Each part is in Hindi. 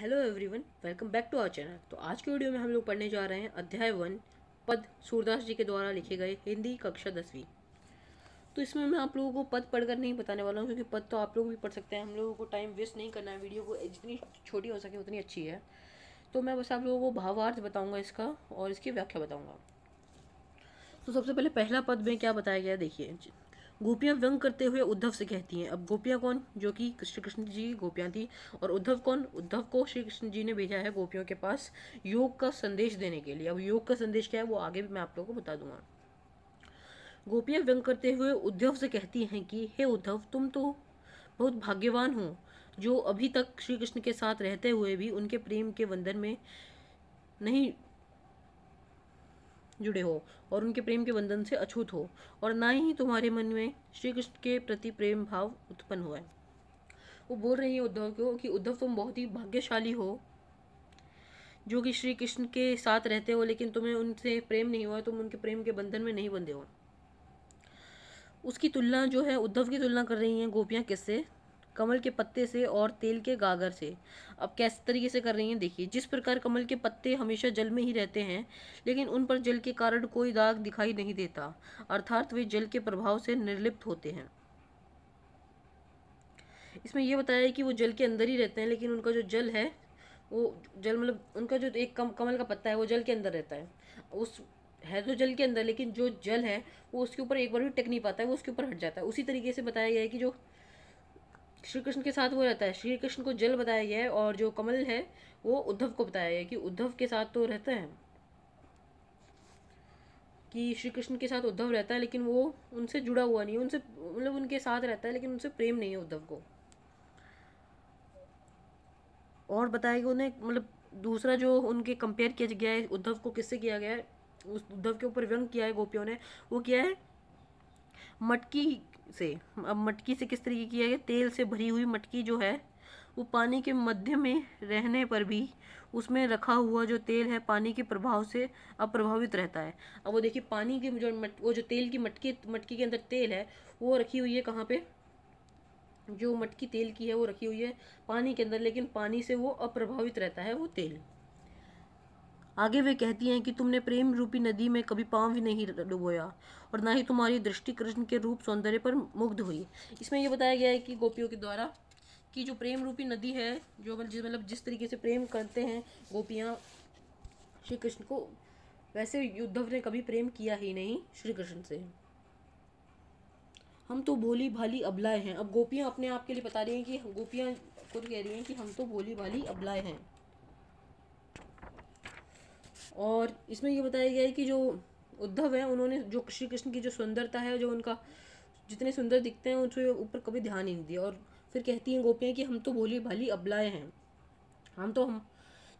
hello everyone welcome back to our channel तो आज के वीडियो में हम लोग पढ़ने जा रहे हैं अध्याय वन पद सूरदास जी के द्वारा लिखे गए हिंदी कक्षा दसवीं तो इसमें मैं आप लोगों को पद पढ़कर नहीं बताने वाला हूँ क्योंकि पद तो आप लोग भी पढ़ सकते हैं हम लोगों को टाइम वेस्ट नहीं करना है वीडियो को जितनी छोटी हो सके उतनी अच्छी है तो मैं बस आप लोगों को भावार्थ बताऊँगा इसका और इसकी व्याख्या बताऊँगा तो सबसे पहले पहला पद में क्या बताया गया देखिए गोपियां व्यंग करते हुए उद्धव से कहती हैं अब गोपियां कौन जो कि श्री कृष्ण जी की गोपियां थी और उद्धव कौन उद्धव को श्री कृष्ण जी ने भेजा है गोपियों के पास योग का संदेश देने के लिए अब योग का संदेश क्या है वो आगे भी मैं आप लोगों को बता दूंगा गोपियां व्यंग करते हुए उद्धव से कहती हैं कि हे उद्धव तुम तो बहुत भाग्यवान हो जो अभी तक श्री कृष्ण के साथ रहते हुए भी उनके प्रेम के बंधन में नहीं जुड़े हो और उनके प्रेम के बंधन से अछूत हो और ना ही तुम्हारे मन में श्री कृष्ण के प्रति प्रेम भाव उत्पन्न हुआ वो बोल रही है उद्धव को कि उद्धव तुम बहुत ही भाग्यशाली हो जो कि श्री कृष्ण के साथ रहते हो लेकिन तुम्हें उनसे प्रेम नहीं हुआ तुम उनके प्रेम के बंधन में नहीं बंधे हो उसकी तुलना जो है उद्धव की तुलना कर रही हैं गोपियाँ किससे कमल के पत्ते से और तेल के गागर से अब कैसे तरीके से कर रही हैं देखिए जिस प्रकार कमल के पत्ते हमेशा जल में ही रहते हैं लेकिन उन पर जल के कारण कोई दाग दिखाई नहीं देता अर्थात वे जल के प्रभाव से निर्लिप्त होते हैं इसमें यह बताया है कि वो जल के अंदर ही रहते हैं लेकिन उनका जो जल है वो जल मतलब उनका जो एक कम, कमल का पत्ता है वो जल के अंदर रहता है उस है तो जल के अंदर लेकिन जो जल है वो उसके ऊपर एक बार भी टक नहीं पाता है वो उसके ऊपर हट जाता है उसी तरीके से बताया गया है कि जो श्री कृष्ण के साथ वो रहता है श्री कृष्ण को जल बताया गया है और जो कमल है वो उद्धव को बताया गया कि उद्धव के साथ तो रहता है कि श्री कृष्ण के साथ उद्धव रहता है लेकिन वो उनसे जुड़ा हुआ नहीं है उनसे मतलब उनके साथ रहता है लेकिन उनसे प्रेम नहीं है उद्धव को और बताया गया उन्हें मतलब दूसरा जो उनके कंपेयर किया गया है उद्धव को किससे किया गया है उस उद्धव के ऊपर व्यंग किया है गोपियों ने वो किया है मटकी से अब मटकी से किस तरीके किया गया तेल से भरी हुई मटकी जो है वो पानी के मध्य में रहने पर भी उसमें रखा हुआ जो तेल है पानी के प्रभाव से अप्रभावित रहता है अब वो देखिए पानी की जो मट वो जो तेल की मटकी मटकी के अंदर तेल है वो रखी हुई है कहाँ पे जो मटकी तेल की है वो रखी हुई है पानी के अंदर लेकिन पानी से वो अप्रभावित रहता है वो तेल आगे वे कहती हैं कि तुमने प्रेम रूपी नदी में कभी पांव भी नहीं डुबोया और ना ही तुम्हारी दृष्टि कृष्ण के रूप सौंदर्य पर मुग्ध हुई इसमें यह बताया गया है कि गोपियों के द्वारा कि जो प्रेम रूपी नदी है जो मतलब जिस तरीके से प्रेम करते हैं गोपियाँ श्री कृष्ण को वैसे उद्धव ने कभी प्रेम किया ही नहीं श्री कृष्ण से हम तो भोली भाली अबलाए हैं अब गोपियाँ अपने आप के लिए बता रही हैं कि गोपियाँ खुद कह रही हैं कि हम तो भोली भाली अबलाए हैं और इसमें ये बताया गया है कि जो उद्धव हैं उन्होंने जो श्री कृष्ण की जो सुंदरता है जो उनका जितने सुंदर दिखते हैं उनसे ऊपर कभी ध्यान ही नहीं दिया और फिर कहती हैं गोपियाँ कि हम तो भोली भाली अबलाए हैं हम तो हम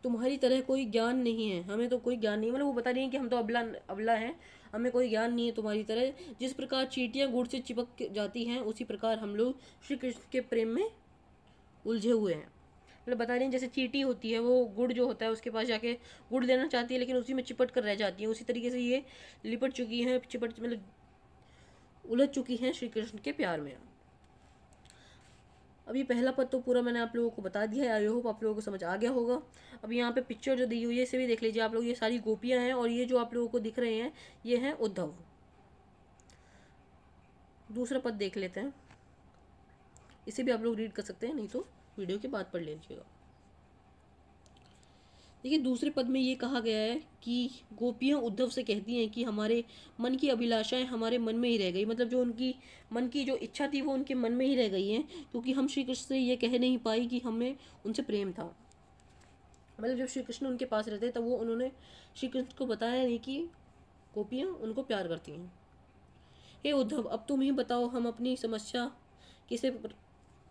तुम्हारी तरह कोई ज्ञान नहीं है हमें तो कोई ज्ञान नहीं मतलब वो बता रही है कि हम तो अबला अबला हैं हमें कोई ज्ञान नहीं है तुम्हारी तरह जिस प्रकार चीटियाँ गुड़ से चिपक जाती हैं उसी प्रकार हम लोग श्री कृष्ण के प्रेम में उलझे हुए हैं मतलब बता रही हैं जैसे चीटी होती है वो गुड़ जो होता है उसके पास जाके गुड़ देना चाहती है लेकिन उसी में चिपट कर रह जाती है उसी तरीके से ये लिपट चुकी हैं चिपट मतलब उलझ चुकी हैं श्री कृष्ण के प्यार में अब ये पहला पद तो पूरा मैंने आप लोगों को बता दिया है आई होप आप लोगों को समझ आ गया होगा अब यहाँ पे पिक्चर जो दी हुई है इसे भी देख लीजिए आप लोग ये सारी गोपियाँ हैं और ये जो आप लोगों को दिख रहे हैं ये हैं उद्धव दूसरा पद देख लेते हैं इसे भी आप लोग रीड कर सकते हैं नहीं तो वीडियो के बाद पढ़ लीजिएगा देखिए दूसरे पद में ये कहा गया है कि गोपियाँ उद्धव से कहती हैं कि हमारे मन की अभिलाषाएं हमारे मन में ही रह गई मतलब जो उनकी मन की जो इच्छा थी वो उनके मन में ही रह गई है क्योंकि हम श्री कृष्ण से ये कह नहीं पाई कि हमें उनसे प्रेम था मतलब जब श्री कृष्ण उनके पास रहते तब वो उन्होंने श्री कृष्ण को बताया नहीं कि गोपियाँ उनको प्यार करती हैं हे उद्धव अब तुम ही बताओ हम अपनी समस्या किसे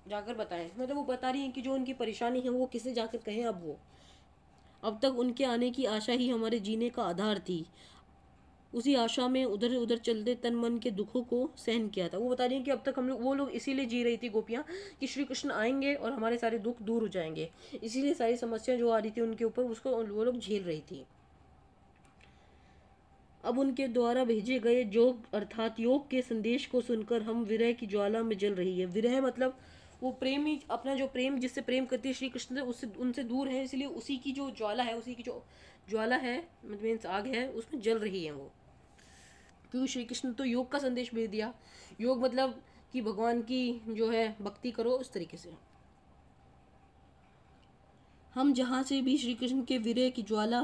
जाकर बताएं मतलब वो बता रही हैं कि जो उनकी परेशानी है वो किसे जाकर कहें अब वो अब तक उनके आने की आशा ही हमारे जीने का आधार थी उसी आशा में उधर उधर चलते तन मन के दुखों को सहन किया था वो बता रही है कि अब तक हम लोग वो लोग इसीलिए जी रही थी गोपियाँ कि श्री कृष्ण आएंगे और हमारे सारे दुख दूर हो जाएंगे इसीलिए सारी समस्या जो आ रही थी उनके ऊपर उसको वो लोग झेल रही थी अब उनके द्वारा भेजे गए योग अर्थात योग के संदेश को सुनकर हम विरह की ज्वाला में जल रही है विरह मतलब वो प्रेम ही अपना जो प्रेम जिससे प्रेम करती है श्री कृष्ण से उससे उनसे दूर है इसलिए उसी की जो ज्वाला है उसी की जो ज्वाला है मीन्स आग है उसमें जल रही है वो क्योंकि श्री कृष्ण तो योग का संदेश भेज दिया योग मतलब कि भगवान की जो है भक्ति करो उस तरीके से हम जहाँ से भी श्री कृष्ण के विरह की ज्वाला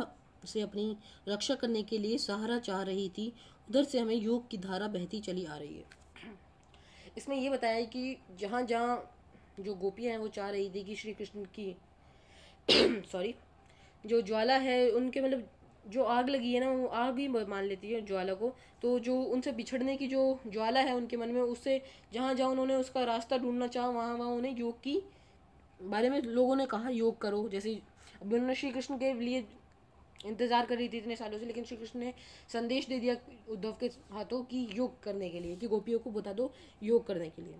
से अपनी रक्षा करने के लिए सहारा चाह रही थी उधर से हमें योग की धारा बहती चली आ रही है इसमें यह बताया कि जहाँ जहाँ जो गोपियाँ हैं वो चाह रही थी कि श्री कृष्ण की सॉरी जो ज्वाला है उनके मतलब जो आग लगी है ना वो आग ही मान लेती है ज्वाला को तो जो उनसे बिछड़ने की जो ज्वाला है उनके मन में उससे जहाँ जहाँ उन्होंने उसका रास्ता ढूंढना चाहा वहाँ वहाँ उन्हें योग की बारे में लोगों ने कहा योग करो जैसे अभी उन्होंने श्री कृष्ण के लिए इंतज़ार कर रही थी इतने सालों से लेकिन श्री कृष्ण ने संदेश दे दिया उद्धव के हाथों की योग करने के लिए कि गोपियों को बता दो योग करने के लिए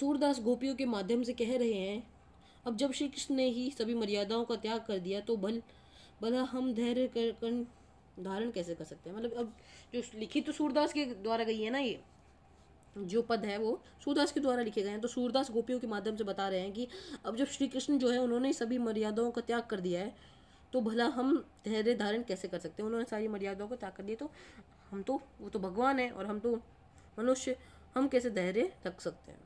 सूरदास गोपियों के माध्यम से कह रहे हैं अब जब श्री कृष्ण ने ही सभी मर्यादाओं का त्याग कर दिया तो भल भला हम धैर्य कर, कर धारण कैसे कर सकते हैं मतलब अब जो लिखी तो सूरदास के द्वारा गई है ना ये जो पद है वो सूरदास के द्वारा लिखे गए हैं तो सूरदास गोपियों के माध्यम से बता रहे हैं कि अब जब श्री कृष्ण जो है उन्होंने सभी मर्यादाओं का त्याग कर दिया है तो भला हम धैर्य धारण कैसे कर सकते हैं उन्होंने सारी मर्यादाओं को त्याग कर दिया तो हम तो वो तो भगवान है और हम तो मनुष्य हम कैसे धैर्य रख सकते हैं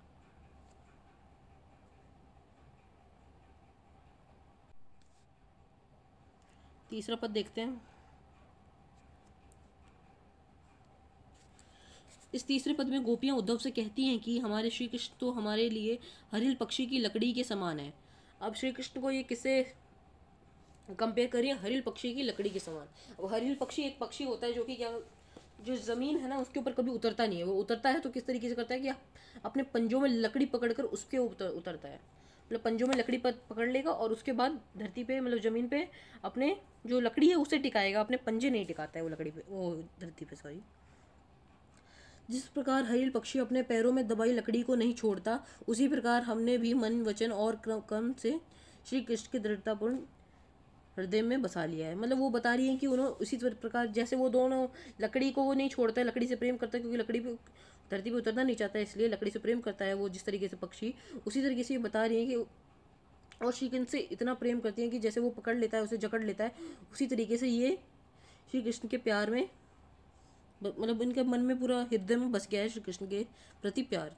तीसरा पद देखते हैं इस तीसरे पद में गोपियां उद्धव से कहती हैं कि हमारे श्री कृष्ण तो हमारे लिए हरिल पक्षी की लकड़ी के समान है अब श्री कृष्ण को ये किससे कंपेयर करिए हरिल पक्षी की लकड़ी के समान अब हरिल पक्षी एक पक्षी होता है जो कि क्या जो ज़मीन है ना उसके ऊपर कभी उतरता नहीं है वो उतरता है तो किस तरीके से करता है कि अपने पंजों में लकड़ी पकड़कर उसके ऊपर उतरता है मतलब पंजों में लकड़ी पकड़ लेगा और उसके बाद धरती पे मतलब ज़मीन पे अपने जो लकड़ी है उसे टिकाएगा अपने पंजे नहीं टिकाता है वो लकड़ी पे वो धरती पे सॉरी जिस प्रकार हरिल पक्षी अपने पैरों में दबाई लकड़ी को नहीं छोड़ता उसी प्रकार हमने भी मन वचन और कर्म से श्री कृष्ण के दृढ़तापूर्ण हृदय में बसा लिया है मतलब वो बता रही हैं कि उन्होंने उसी प्रकार जैसे वो दोनों लकड़ी को वो नहीं छोड़ता है लकड़ी से प्रेम करता है क्योंकि लकड़ी पे धरती पर उतरना नहीं चाहता इसलिए लकड़ी से प्रेम करता है वो जिस तरीके से पक्षी उसी तरीके से ये बता रही है कि और श्री कृष्ण से इतना प्रेम करती हैं कि जैसे वो पकड़ लेता है उसे जकड़ लेता है उसी तरीके से ये श्री कृष्ण के प्यार में मतलब इनके मन में पूरा हृदय में बस गया है श्री कृष्ण के प्रति प्यार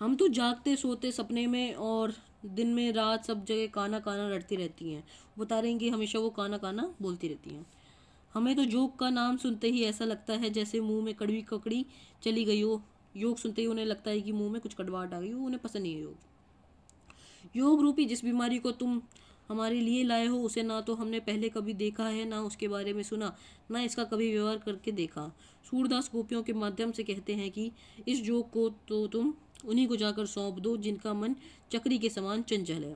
हम तो जागते सोते सपने में और दिन में रात सब जगह काना काना रटती रहती हैं बता रही हैं कि हमेशा वो काना काना बोलती रहती हैं हमें तो योग का नाम सुनते ही ऐसा लगता है जैसे मुंह में कड़वी ककड़ी चली गई हो योग सुनते ही उन्हें लगता है कि मुंह में कुछ कड़वाहट आ गई हो उन्हें पसंद नहीं है योग योग रूपी जिस बीमारी को तुम हमारे लिए लाए हो उसे ना तो हमने पहले कभी देखा है ना उसके बारे में सुना ना इसका कभी व्यवहार करके देखा सूरदास गोपियों के माध्यम से कहते हैं कि इस योग को तो तुम उन्हीं को जाकर सौंप दो जिनका मन चक्री के समान चंचल है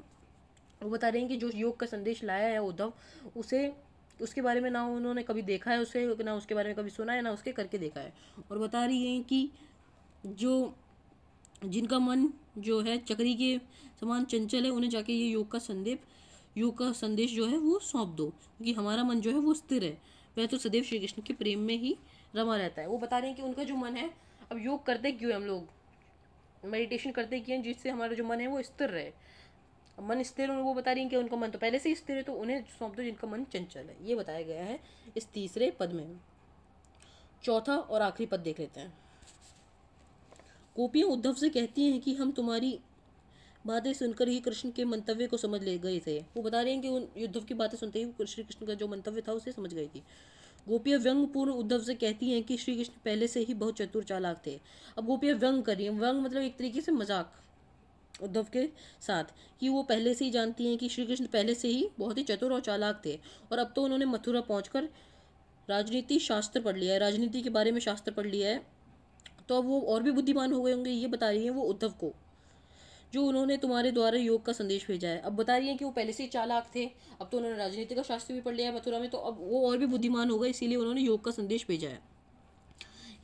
वो बता रहे हैं कि जो योग का संदेश लाया है उद्धव उसे उसके बारे में ना उन्होंने कभी देखा है उसे ना उसके बारे में कभी सुना है ना उसके करके देखा है और बता रही हैं कि जो जिनका मन जो है चक्री के समान चंचल है उन्हें जाके ये योग का संदेश योग का संदेश जो है वो सौंप दो क्योंकि हमारा मन जो है वो स्थिर है वह तो सदैव श्री कृष्ण के प्रेम में ही रमा रहता है वो बता रहे हैं कि उनका जो मन है अब योग करते क्यों है हम लोग मेडिटेशन करते क्यों जिससे हमारा जो मन है वो स्थिर रहे मन स्थिर है वो बता रही हैं कि उनका मन तो पहले से ही स्थिर है तो उन्हें सौंप दो जिनका मन चंचल है ये बताया गया है इस तीसरे पद में चौथा और आखिरी पद देख लेते हैं गोपियाँ उद्धव से कहती हैं कि हम तुम्हारी बातें सुनकर ही कृष्ण के मंतव्य को समझ ले गए थे वो बता रही हैं कि उन उद्धव की बातें सुनते ही श्री कृष्ण का जो मंतव्य था उसे समझ गई थी गोपिया व्यंगपूर्ण उद्धव से कहती हैं कि श्री कृष्ण पहले से ही बहुत चतुर चालाक थे अब गोपियाँ व्यंग कर रही हैं व्यंग मतलब एक तरीके से मजाक उद्धव के साथ कि वो पहले से ही जानती हैं कि श्री कृष्ण पहले से ही बहुत ही चतुर और चालाक थे और अब तो उन्होंने मथुरा पहुँच राजनीति शास्त्र पढ़ लिया है राजनीति के बारे में शास्त्र पढ़ लिया है तो अब वो और भी बुद्धिमान हो गए होंगे ये बता रही हैं वो उद्धव को जो उन्होंने तुम्हारे द्वारा योग का संदेश भेजा है अब बता रही हैं कि वो पहले से ही चालाक थे अब तो उन्होंने राजनीति का शास्त्र भी पढ़ लिया है मथुरा में तो अब वो और भी बुद्धिमान हो गए इसीलिए उन्होंने योग का संदेश भेजा है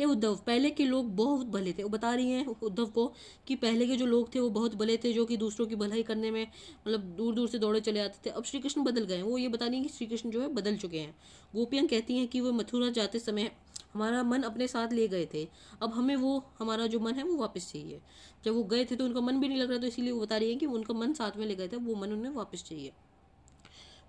ये उद्धव पहले के लोग बहुत भले थे वो बता रही हैं उद्धव को कि पहले के जो लोग थे वो बहुत भले थे जो कि दूसरों की भलाई करने में मतलब दूर दूर से दौड़े चले जाते थे अब श्री कृष्ण बदल गए वो ये बता रही हैं कि श्री कृष्ण जो है बदल चुके हैं गोपियाँ कहती हैं कि वो मथुरा जाते समय हमारा मन अपने साथ ले गए थे अब हमें वो हमारा जो मन है वो वापस चाहिए जब वो गए थे तो उनका मन भी नहीं लग रहा तो इसीलिए वो बता रही है कि उनका मन साथ में ले गए थे वो मन उन्हें वापस चाहिए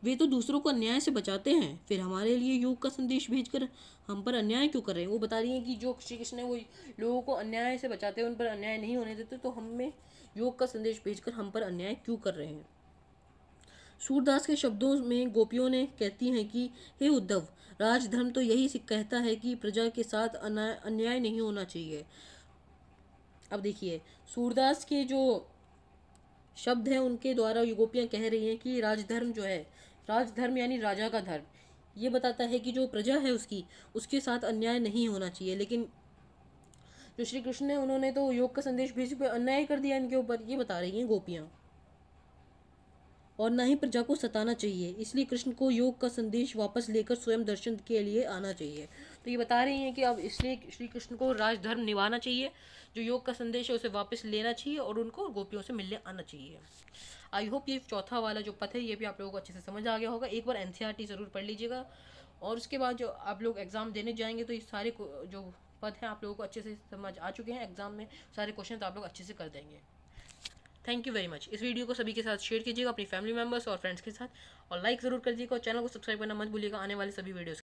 वे तो दूसरों को अन्याय से बचाते हैं फिर हमारे लिए योग का संदेश भेजकर हम पर अन्याय क्यों कर रहे हैं वो बता रही हैं कि जो श्री कृष्ण वो लोगों को अन्याय से बचाते हैं उन पर अन्याय नहीं होने देते तो हमें योग का संदेश भेजकर हम पर अन्याय क्यों कर रहे हैं सूरदास के शब्दों में गोपियों ने कहती हैं कि हे उद्धव राजधर्म तो यही कहता है कि प्रजा के साथ अन्याय नहीं होना चाहिए अब देखिए सूरदास के जो शब्द हैं उनके द्वारा गोपियाँ कह रही हैं कि राजधर्म जो है राजधर्म यानी राजा का धर्म ये बताता है कि जो प्रजा है उसकी उसके साथ अन्याय नहीं होना चाहिए लेकिन जो श्री कृष्ण है उन्होंने तो योग का संदेश भेज कर अन्याय कर दिया इनके ऊपर ये बता रही हैं गोपियाँ और ना ही प्रजा को सताना चाहिए इसलिए कृष्ण को योग का संदेश वापस लेकर स्वयं दर्शन के लिए आना चाहिए तो ये बता रही हैं कि अब इसलिए श्री कृष्ण को राजधर्म निभाना चाहिए जो योग का संदेश है उसे वापस लेना चाहिए और उनको गोपियों से मिलने आना चाहिए आई होप ये चौथा वाला जो पथ है ये भी आप लोगों को अच्छे से समझ आ गया होगा एक बार एन e ज़रूर पढ़ लीजिएगा और उसके बाद जो आप लोग एग्ज़ाम देने जाएंगे तो ये सारे जो पद हैं आप लोगों को अच्छे से समझ आ चुके हैं एग्ज़ाम में सारे क्वेश्चन तो आप लोग अच्छे से कर देंगे थैंक यू वेरी मच इस वीडियो को सभी के साथ शेयर कीजिएगा अपनी फैमिली मेम्बर्स और फ्रेंड्स के साथ और लाइक ज़रूर कर दीजिएगा और चैनल को सब्सक्राइब करना मत भूलिएगा आने वाले सभी वीडियोज़